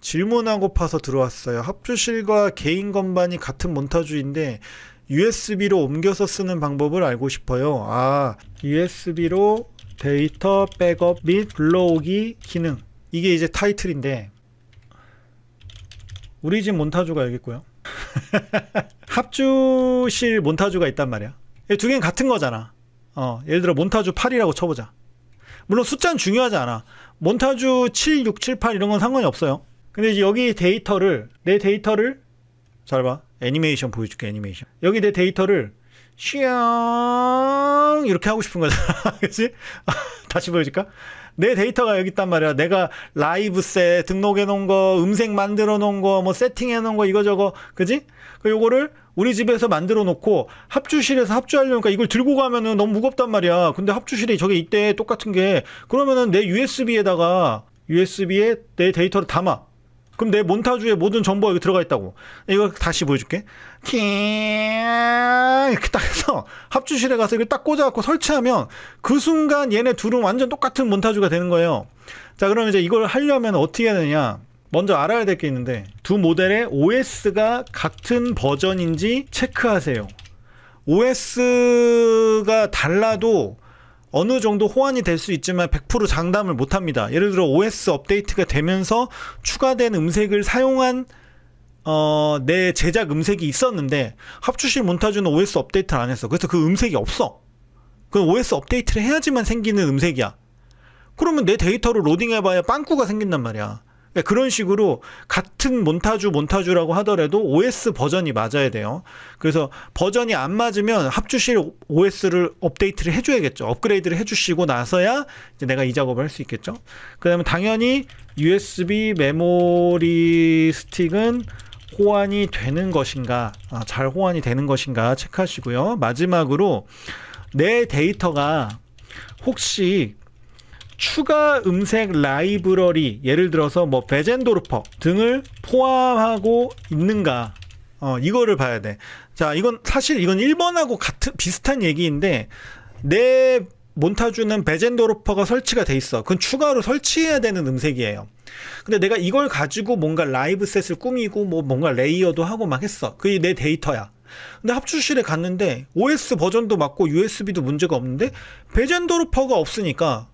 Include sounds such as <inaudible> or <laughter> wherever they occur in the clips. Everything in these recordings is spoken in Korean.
질문하고 파서 들어왔어요. 합주실과 개인 건반이 같은 몬타주인데 USB로 옮겨서 쓰는 방법을 알고 싶어요. 아, USB로 데이터 백업 및 불러오기 기능. 이게 이제 타이틀인데 우리 집 몬타주가 여기고요. <laughs> 합주실 몬타주가 있단 말이야. 두 개는 같은 거잖아. 어, 예를 들어 몬타주 8이라고 쳐보자. 물론 숫자는 중요하지 않아. 몬타주 7, 6, 7, 8 이런 건 상관이 없어요. 근데 이제 여기 데이터를 내 데이터를 잘 봐. 애니메이션 보여줄게 애니메이션. 여기 내 데이터를 슝 이렇게 하고 싶은 거잖아. <laughs> 그렇지? <laughs> 다시 보여줄까? 내 데이터가 여기 있단 말이야. 내가 라이브셋 등록해 놓은 거, 음색 만들어 놓은 거, 뭐 세팅해 놓은 거 이거저거. 그지? 그 요거를 우리 집에서 만들어 놓고 합주실에서 합주하려니까 이걸 들고 가면은 너무 무겁단 말이야. 근데 합주실이 저게 이때 똑같은 게 그러면은 내 USB에다가 USB에 내 데이터를 담아. 그럼 내몬타주에 모든 정보가 여기 들어가 있다고. 이거 다시 보여줄게. 이렇게 딱 해서 합주실에 가서 이걸 딱 꽂아갖고 설치하면 그 순간 얘네 둘은 완전 똑같은 몬타주가 되는 거예요. 자, 그럼 이제 이걸 하려면 어떻게 해야 되냐. 먼저 알아야 될 게 있는데 두 모델의 OS가 같은 버전인지 체크하세요. OS가 달라도 어느 정도 호환이 될 수 있지만 100% 장담을 못 합니다. 예를 들어 OS 업데이트가 되면서 추가된 음색을 사용한 어, 내 제작 음색이 있었는데 합주실 몬타주는 OS 업데이트를 안 했어. 그래서 그 음색이 없어. 그 OS 업데이트를 해야지만 생기는 음색이야. 그러면 내데이터로 로딩해봐야 빵꾸가 생긴단 말이야. 그러니까 그런 식으로 같은 몬타주 몬타주라고 하더라도 OS 버전이 맞아야 돼요. 그래서 버전이 안 맞으면 합주실 OS를 업데이트를 해줘야겠죠. 업그레이드를 해주시고 나서야 이제 내가 이 작업을 할 수 있겠죠. 그다음에 당연히 USB 메모리 스틱은 호환이 되는 것인가, 아, 잘 호환이 되는 것인가 체크하시고요. 마지막으로 내 데이터가 혹시 추가 음색 라이브러리 예를 들어서 뭐 베젠도르퍼 등을 포함하고 있는가 어, 이거를 봐야 돼. 자, 이건 사실 이건 1번하고 같은 비슷한 얘기인데 내 몬타주는 베젠도르퍼가 설치가 돼 있어. 그건 추가로 설치해야 되는 음색이에요. 근데 내가 이걸 가지고 뭔가 라이브 셋을 꾸미고 뭐 뭔가 레이어도 하고 막 했어. 그게 내 데이터야. 근데 합주실에 갔는데 OS 버전도 맞고 USB도 문제가 없는데 베젠도르퍼가 없으니까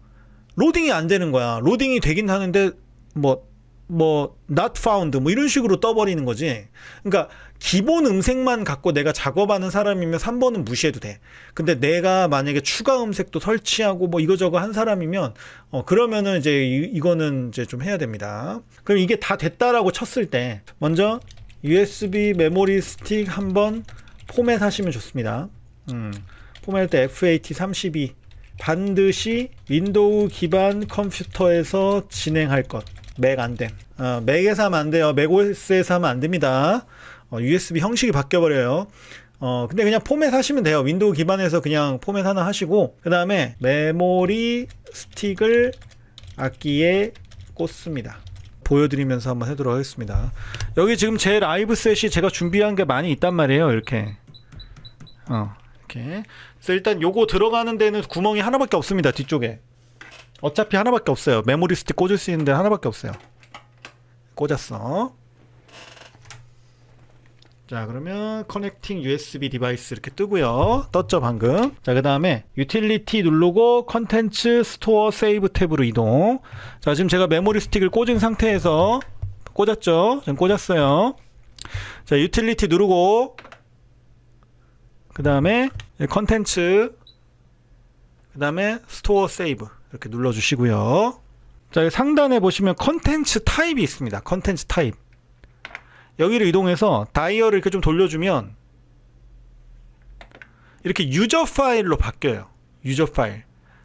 로딩이 안 되는 거야. 로딩이 되긴 하는데 뭐, 뭐, not found 뭐 이런 식으로 떠버리는 거지. 그러니까 기본 음색만 갖고 내가 작업하는 사람이면 3번은 무시해도 돼. 근데 내가 만약에 추가 음색도 설치하고 뭐 이거저거 한 사람이면 어 그러면은 이제 이, 거는 이제 좀 해야 됩니다. 그럼 이게 다 됐다라고 쳤을 때 먼저 USB 메모리 스틱 한번 포맷 하시면 좋습니다. 음. 포맷 때 FAT 32 반드시 윈도우 기반 컴퓨터에서 진행할 것. 맥 안됨. 어, 맥에서 하면 안 돼요. 맥OS에서 하면 안 됩니다. 어, USB 형식이 바뀌어버려요. 어, 근데 그냥 포맷 하시면 돼요. 윈도우 기반에서 그냥 포맷 하나 하시고, 그 다음에 메모리 스틱을 악기에 꽂습니다. 보여드리면서 한번 해도록 하겠습니다. 여기 지금 제 라이브 셋이 제가 준비한 게 많이 있단 말이에요. 이렇게. 어. 이렇게. 그래서 일단 요거 들어가는 데는 구멍이 하나밖에 없습니다. 뒤쪽에. 어차피 하나밖에 없어요. 메모리 스틱 꽂을 수 있는 데 하나밖에 없어요. 꽂았어. 자 그러면 커넥팅 USB 디바이스 이렇게 뜨고요 떴죠 방금 자그 다음에 유틸리티 누르고 컨텐츠 스토어 세이브 탭으로 이동 자 지금 제가 메모리 스틱을 꽂은 상태에서 꽂았죠 지금 꽂았어요 자 유틸리티 누르고 그 다음에 컨텐츠 그 다음에 스토어 세이브 이렇게 눌러주시고요 자 상단에 보시면 컨텐츠 타입이 있습니다 컨텐츠 타입 여기를 이동해서 다이얼을 이렇게 좀 돌려주면 이렇게 유저 파일로 바뀌어요 유저 파일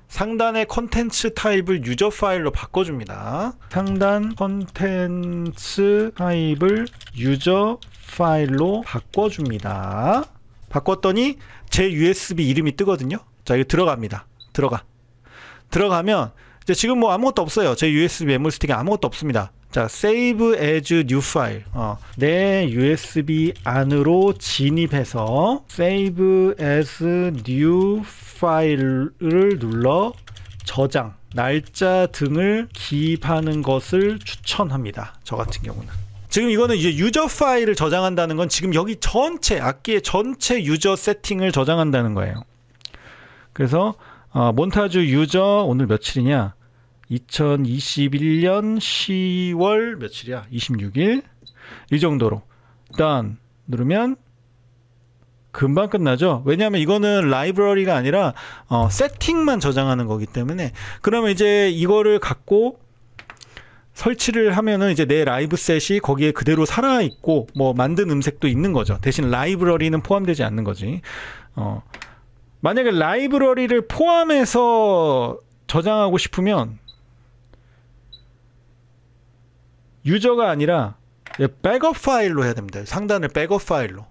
상단의 컨텐츠 타입을 유저 파일로 바꿔줍니다 상단 컨텐츠 타입을 유저 파일로 바꿔줍니다 바꿨더니 제 USB 이름이 뜨거든요. 자, 이거 들어갑니다. 들어가. 들어가면 이제 지금 뭐 아무것도 없어요. 제 USB 메모리 스틱에 아무것도 없습니다. 자, save as new file. 어, 내 USB 안으로 진입해서 save as new file를 눌러 저장, 날짜 등을 기입하는 것을 추천합니다. 저 같은 경우는. 지금 이거는 이제 유저 파일을 저장한다는 건 지금 여기 전체 악기의 전체 유저 세팅을 저장한다는 거예요. 그래서 어, 몬타주 유저 오늘 며칠이냐? 2021년 10월 며칠이야? 26일 이 정도로 단 누르면 금방 끝나죠. 왜냐하면 이거는 라이브러리가 아니라 어, 세팅만 저장하는 거기 때문에 그러면 이제 이거를 갖고 설치를 하면은 이제 내 라이브 셋이 거기에 그대로 살아 있고 뭐 만든 음색도 있는 거죠. 대신 라이브러리는 포함되지 않는 거지. 어. 만약에 라이브러리를 포함해서 저장하고 싶으면 유저가 아니라 백업 파일로 해야 됩니다. 상단을 백업 파일로.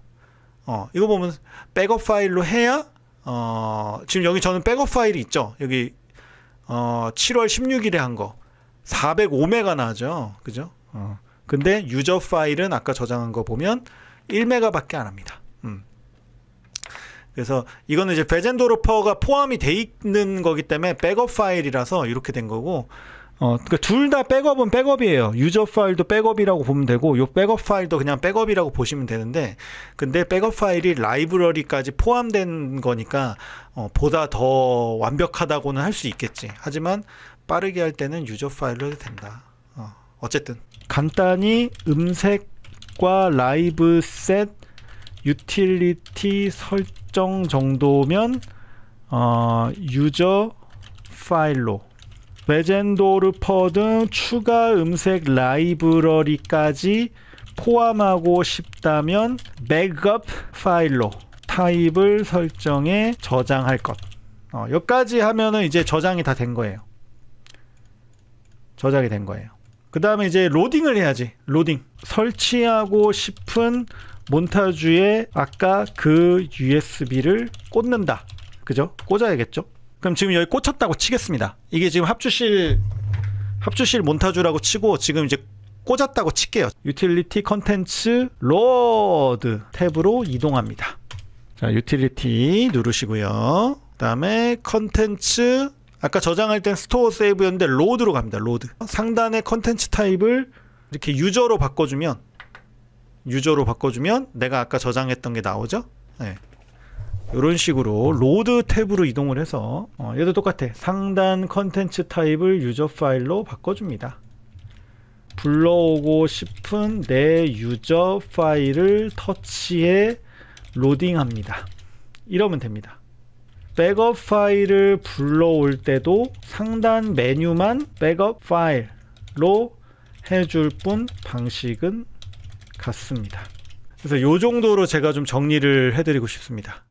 어, 이거 보면 백업 파일로 해야 어, 지금 여기 저는 백업 파일이 있죠. 여기 어, 7월 16일에 한 거. 405메가 나죠. 그죠? 어. 근데 유저 파일은 아까 저장한 거 보면 1메가밖에 안 합니다. 음. 그래서 이거는 이제 베젠도로퍼가 포함이 돼 있는 거기 때문에 백업 파일이라서 이렇게 된 거고 어, 그니까둘다 백업은 백업이에요. 유저 파일도 백업이라고 보면 되고 요 백업 파일도 그냥 백업이라고 보시면 되는데 근데 백업 파일이 라이브러리까지 포함된 거니까 어, 보다 더 완벽하다고는 할 수 있겠지. 하지만 빠르게 할 때는 유저 파일로 해도 된다. 어, 어쨌든 간단히 음색과 라이브 셋 유틸리티 설정 정도면 어, 유저 파일로 레젠도르 퍼등 추가 음색 라이브러리까지 포함하고 싶다면 백업 파일로 타입을 설정해 저장할 것 어, 여기까지 하면은 이제 저장이 다 된 거예요 저장이 된 거예요. 그 다음에 이제 로딩을 해야지. 로딩. 설치하고 싶은 몬타주에 아까 그 USB를 꽂는다. 그죠? 꽂아야겠죠? 그럼 지금 여기 꽂혔다고 치겠습니다. 이게 지금 합주실, 합주실 몬타주라고 치고 지금 이제 꽂았다고 칠게요. 유틸리티 컨텐츠 로드 탭으로 이동합니다. 자, 유틸리티 누르시고요. 그 다음에 컨텐츠 아까 저장할 땐 스토어 세이브였는데 로드로 갑니다. 로드. 상단의 컨텐츠 타입을 이렇게 유저로 바꿔주면 유저로 바꿔주면 내가 아까 저장했던 게 나오죠. 네. 이런 식으로 로드 탭으로 이동을 해서 어, 얘도 똑같아. 상단 컨텐츠 타입을 유저 파일로 바꿔줍니다. 불러오고 싶은 내 유저 파일을 터치해 로딩합니다. 이러면 됩니다. 백업 파일을 불러올 때도 상단 메뉴만 백업 파일로 해줄 뿐 방식은 같습니다. 그래서 이 정도로 제가 좀 정리를 해드리고 싶습니다.